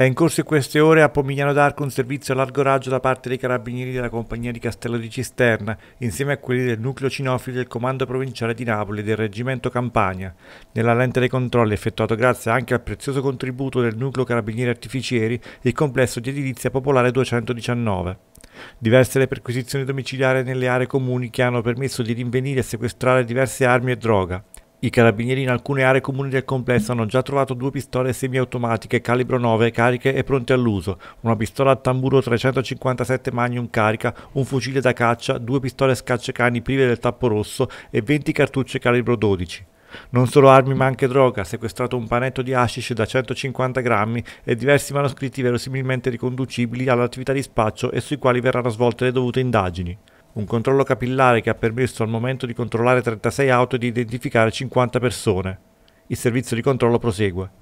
È in corso in queste ore a Pomigliano d'Arco un servizio a largo raggio da parte dei carabinieri della compagnia di Castello di Cisterna, insieme a quelli del nucleo cinofili del comando provinciale di Napoli e del reggimento Campania. Nella lente dei controlli effettuato grazie anche al prezioso contributo del nucleo carabinieri artificieri, il complesso di edilizia popolare 219. Diverse le perquisizioni domiciliari nelle aree comuni che hanno permesso di rinvenire e sequestrare diverse armi e droga. I carabinieri in alcune aree comuni del complesso hanno già trovato due pistole semiautomatiche calibro 9 cariche e pronte all'uso, una pistola a tamburo 357 Magnum carica, un fucile da caccia, due pistole scacciacani prive del tappo rosso e 20 cartucce calibro 12. Non solo armi ma anche droga, sequestrato un panetto di hashish da 150 grammi e diversi manoscritti verosimilmente riconducibili all'attività di spaccio e sui quali verranno svolte le dovute indagini un controllo capillare che ha permesso al momento di controllare 36 auto e di identificare 50 persone. Il servizio di controllo prosegue.